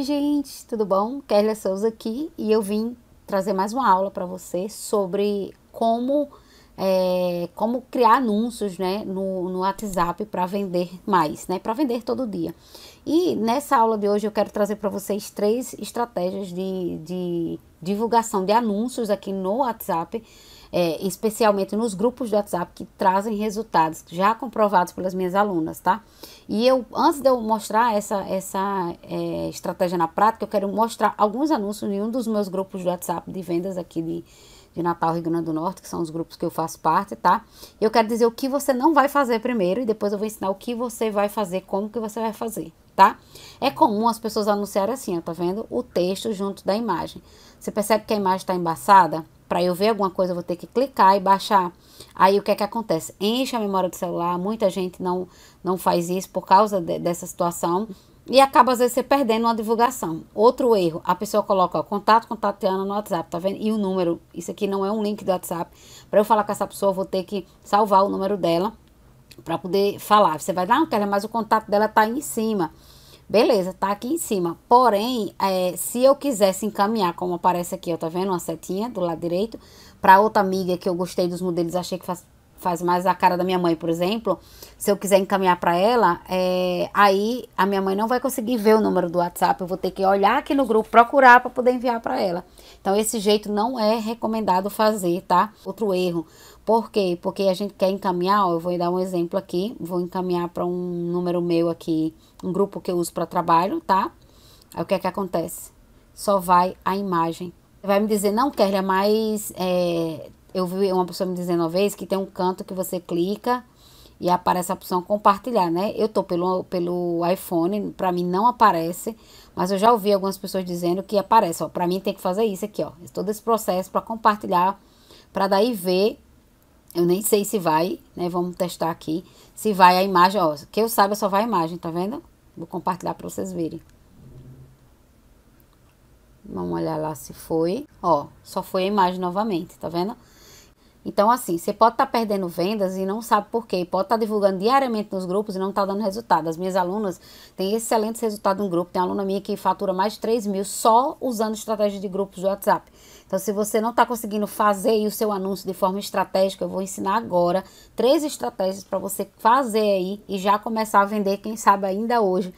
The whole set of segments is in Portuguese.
Oi, gente, tudo bom? Kélia Souza aqui e eu vim trazer mais uma aula para você sobre como é, como criar anúncios né, no, no WhatsApp para vender mais, né, para vender todo dia. E nessa aula de hoje eu quero trazer para vocês três estratégias de, de divulgação de anúncios aqui no WhatsApp é, especialmente nos grupos de WhatsApp que trazem resultados já comprovados pelas minhas alunas, tá? E eu, antes de eu mostrar essa, essa é, estratégia na prática, eu quero mostrar alguns anúncios em um dos meus grupos de WhatsApp de vendas aqui de, de Natal, Rio Grande do Norte, que são os grupos que eu faço parte, tá? Eu quero dizer o que você não vai fazer primeiro e depois eu vou ensinar o que você vai fazer, como que você vai fazer, tá? É comum as pessoas anunciarem assim, ó, tá vendo? O texto junto da imagem. Você percebe que a imagem está embaçada? Para eu ver alguma coisa, eu vou ter que clicar e baixar. Aí o que é que acontece? Enche a memória do celular, muita gente não, não faz isso por causa de, dessa situação e acaba às vezes você perdendo uma divulgação. Outro erro, a pessoa coloca ó, contato com Tatiana no WhatsApp, tá vendo? E o número, isso aqui não é um link do WhatsApp. Para eu falar com essa pessoa, eu vou ter que salvar o número dela para poder falar. Você vai dar, um não mas o contato dela tá aí em cima. Beleza, tá aqui em cima. Porém, é, se eu quisesse encaminhar, como aparece aqui, ó, tá vendo? Uma setinha do lado direito, para outra amiga que eu gostei dos modelos, achei que faz, faz mais a cara da minha mãe, por exemplo, se eu quiser encaminhar para ela, é, aí a minha mãe não vai conseguir ver o número do WhatsApp, eu vou ter que olhar aqui no grupo, procurar para poder enviar para ela. Então esse jeito não é recomendado fazer, tá? Outro erro. Por quê? Porque a gente quer encaminhar, ó, eu vou dar um exemplo aqui, vou encaminhar para um número meu aqui, um grupo que eu uso para trabalho, tá? Aí o que é que acontece? Só vai a imagem. Vai me dizer, não, Kerlia, mas é, é eu vi uma pessoa me dizendo uma vez que tem um canto que você clica e aparece a opção compartilhar, né? Eu tô pelo, pelo iPhone, para mim não aparece, mas eu já ouvi algumas pessoas dizendo que aparece, ó, para mim tem que fazer isso aqui, ó, é todo esse processo para compartilhar, para daí ver. Eu nem sei se vai, né? Vamos testar aqui. Se vai a imagem, ó, que eu saiba só vai a imagem, tá vendo? Vou compartilhar para vocês verem. Vamos olhar lá se foi. Ó, só foi a imagem novamente, tá vendo? Então, assim, você pode estar tá perdendo vendas e não sabe por quê. Pode estar tá divulgando diariamente nos grupos e não está dando resultado. As minhas alunas têm excelentes resultados no grupo. Tem aluna minha que fatura mais de 3 mil só usando estratégia de grupos do WhatsApp. Então, se você não está conseguindo fazer o seu anúncio de forma estratégica, eu vou ensinar agora três estratégias para você fazer aí e já começar a vender, quem sabe ainda hoje,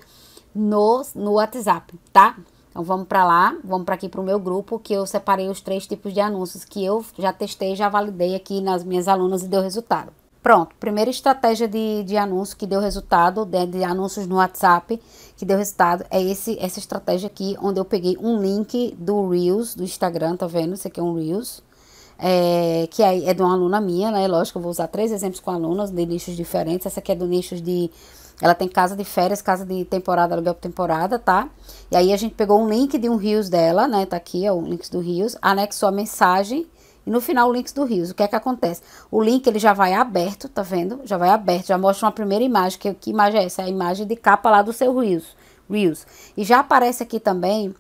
no, no WhatsApp, tá? Então vamos para lá, vamos para aqui para o meu grupo, que eu separei os três tipos de anúncios que eu já testei, já validei aqui nas minhas alunas e deu resultado. Pronto, primeira estratégia de, de anúncio que deu resultado, de, de, anúncios no WhatsApp que deu resultado, é esse essa estratégia aqui, onde eu peguei um link do Reels, do Instagram, tá vendo? Esse aqui é um Reels, é, que é, é de uma aluna minha, né? Lógico, eu vou usar três exemplos com alunas de nichos diferentes. Essa aqui é do nicho de ela tem casa de férias, casa de temporada, aluguel por temporada, tá? E aí a gente pegou um link de um Rios dela, né? Tá aqui, ó, o link do Rios, anexou a mensagem e no final o link do Rios. O que é que acontece? O link ele já vai aberto, tá vendo? Já vai aberto, já mostra uma primeira imagem. Que, que imagem é essa? É a imagem de capa lá do seu Rios. rios E já aparece aqui também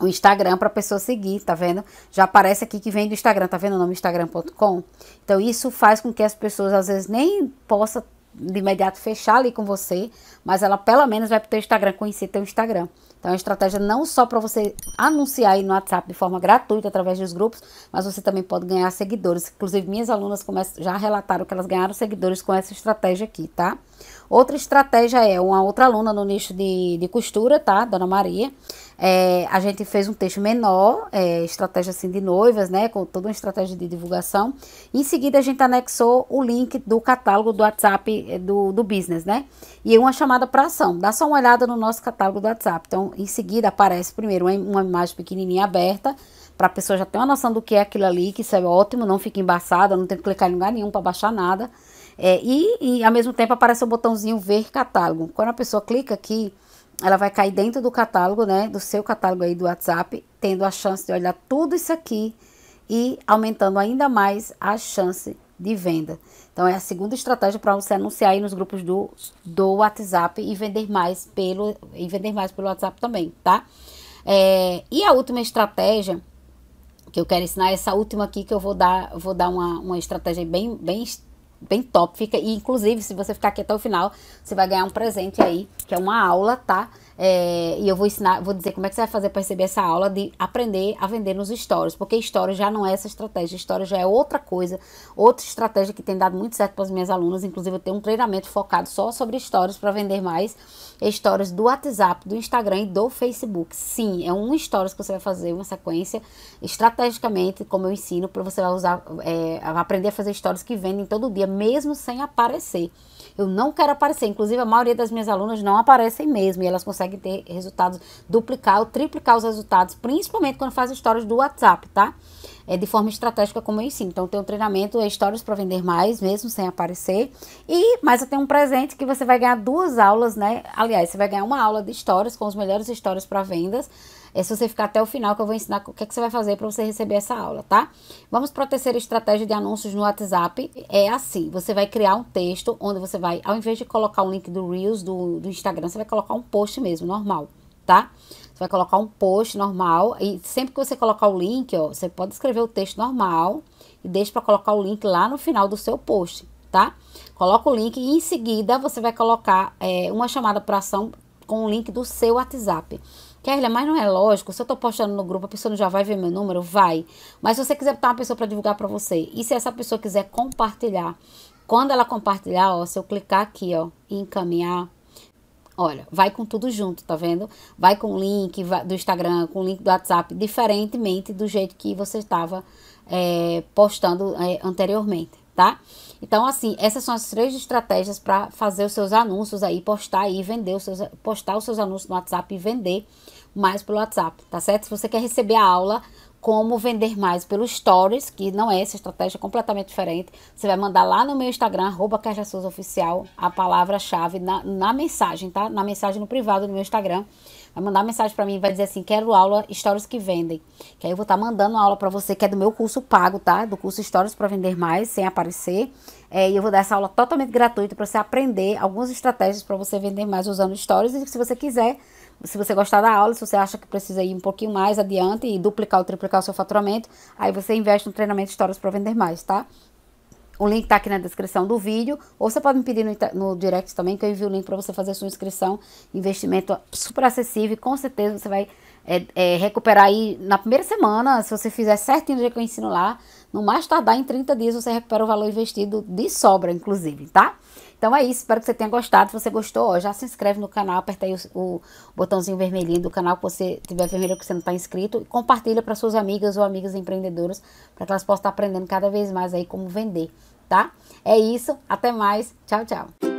o Instagram para pessoa seguir, tá vendo? Já aparece aqui que vem do Instagram, tá vendo o nome é instagram.com? Então isso faz com que as pessoas às vezes nem possa de imediato fechar ali com você, mas ela pelo menos vai para o teu Instagram, conhecer teu Instagram. Então, é uma estratégia não só para você anunciar aí no WhatsApp de forma gratuita através dos grupos, mas você também pode ganhar seguidores. Inclusive, minhas alunas começam, já relataram que elas ganharam seguidores com essa estratégia aqui, tá? Outra estratégia é uma outra aluna no nicho de, de costura, tá? Dona Maria. É, a gente fez um texto menor, é, estratégia assim de noivas, né, com toda uma estratégia de divulgação. Em seguida, a gente anexou o link do catálogo do WhatsApp é, do, do business, né, e é uma chamada para ação. Dá só uma olhada no nosso catálogo do WhatsApp. Então, em seguida, aparece primeiro uma, uma imagem pequenininha aberta, para a pessoa já ter uma noção do que é aquilo ali, que isso é ótimo, não fica embaçada, não tem que clicar em lugar nenhum para baixar nada. É, e, e, ao mesmo tempo aparece o botãozinho ver catálogo. Quando a pessoa clica aqui, ela vai cair dentro do catálogo, né, do seu catálogo aí do WhatsApp, tendo a chance de olhar tudo isso aqui e aumentando ainda mais a chance de venda. Então é a segunda estratégia para você anunciar aí nos grupos do, do WhatsApp e vender mais pelo e vender mais pelo WhatsApp também, tá? É, e a última estratégia que eu quero ensinar, essa última aqui que eu vou dar, vou dar uma, uma estratégia bem, bem bem top, fica e inclusive se você ficar aqui até o final, você vai ganhar um presente aí, que é uma aula, tá? É, e eu vou ensinar, vou dizer como é que você vai fazer para receber essa aula de aprender a vender nos stories, porque história já não é essa estratégia, história já é outra coisa, outra estratégia que tem dado muito certo para as minhas alunas, inclusive eu tenho um treinamento focado só sobre histórias para vender mais histórias é do WhatsApp, do Instagram e do Facebook. Sim, é um stories que você vai fazer uma sequência estrategicamente, como eu ensino, para você usar, é, aprender a fazer histórias que vendem todo dia, mesmo sem aparecer. Eu não quero aparecer, inclusive a maioria das minhas alunas não aparecem mesmo e elas conseguem consegue ter resultados, duplicar ou triplicar os resultados, principalmente quando faz histórias do WhatsApp, tá? É de forma estratégica, como eu ensino. Então, tem um treinamento, é histórias para vender mais, mesmo sem aparecer. E, mas eu tenho um presente que você vai ganhar duas aulas, né? Aliás, você vai ganhar uma aula de histórias com os melhores histórias para vendas é se você ficar até o final que eu vou ensinar o que, é que você vai fazer para você receber essa aula, tá? Vamos para a terceira estratégia de anúncios no WhatsApp. É assim, você vai criar um texto onde você vai, ao invés de colocar o um link do Reels, do, do Instagram, você vai colocar um post mesmo, normal, tá? Você vai colocar um post normal e sempre que você colocar o link, ó, você pode escrever o texto normal e deixa para colocar o link lá no final do seu post, tá? Coloca o link e em seguida você vai colocar é, uma chamada para ação com o link do seu WhatsApp. Kerlia, mas não é lógico. Se eu tô postando no grupo, a pessoa não já vai ver meu número? Vai. Mas se você quiser botar uma pessoa para divulgar para você, e se essa pessoa quiser compartilhar, quando ela compartilhar, ó, se eu clicar aqui, ó, e encaminhar, olha, vai com tudo junto, tá vendo? Vai com o link do Instagram, com o link do WhatsApp, diferentemente do jeito que você estava é, postando é, anteriormente tá? Então, assim, essas são as três estratégias para fazer os seus anúncios aí, postar aí, vender os seus, postar os seus anúncios no WhatsApp e vender mais pelo WhatsApp, tá certo? Se você quer receber a aula como vender mais pelo Stories, que não é essa estratégia, é completamente diferente, você vai mandar lá no meu Instagram, arroba Oficial, a palavra-chave na, na mensagem, tá? Na mensagem no privado do meu Instagram vai mandar mensagem para mim, vai dizer assim: quero aula Histórias que Vendem. Que aí eu vou estar tá mandando aula para você, que é do meu curso pago, tá? Do curso Histórias para Vender Mais, sem aparecer. É, e eu vou dar essa aula totalmente gratuita para você aprender algumas estratégias para você vender mais usando Histórias. E se você quiser, se você gostar da aula, se você acha que precisa ir um pouquinho mais adiante e duplicar ou triplicar o seu faturamento, aí você investe no treinamento Histórias para Vender Mais, tá? O link está aqui na descrição do vídeo. Ou você pode me pedir no, no direct também, que eu envio o link para você fazer a sua inscrição. Investimento super acessível e com certeza você vai é, é, recuperar aí na primeira semana. Se você fizer certinho do jeito que eu ensino lá, no mais tardar em 30 dias você recupera o valor investido de sobra, inclusive, tá? Então é isso, espero que você tenha gostado. Se você gostou, ó, já se inscreve no canal, aperta aí o, o, botãozinho vermelhinho do canal que você tiver vermelho que você não está inscrito e compartilha para suas amigas ou amigas empreendedoras para que elas possam estar aprendendo cada vez mais aí como vender, tá? É isso, até mais, tchau, tchau.